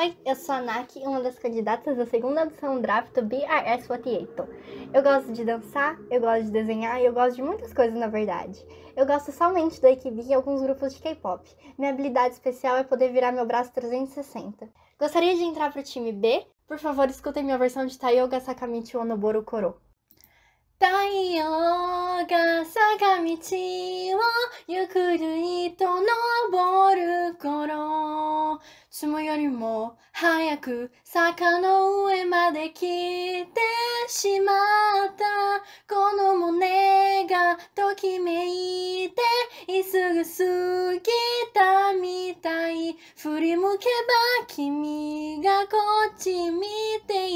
Oi, eu sou a Naki, uma das candidatas da segunda edição draft do BRS48. Eu gosto de dançar, eu gosto de desenhar e eu gosto de muitas coisas, na verdade. Eu gosto somente do AKB e alguns grupos de K-pop. Minha habilidade especial é poder virar meu braço 360. Gostaria de entrar pro time B? Por favor, escutem minha versão de Tayoga Sakamichi Onoboru Koro. Tayoga Sakamichi yukuru ito noboru koro 住むよりも早く坂の上まで来てしまったこの胸がときめいて急ぐ過ぎたみたい振り向けば君がこっち見て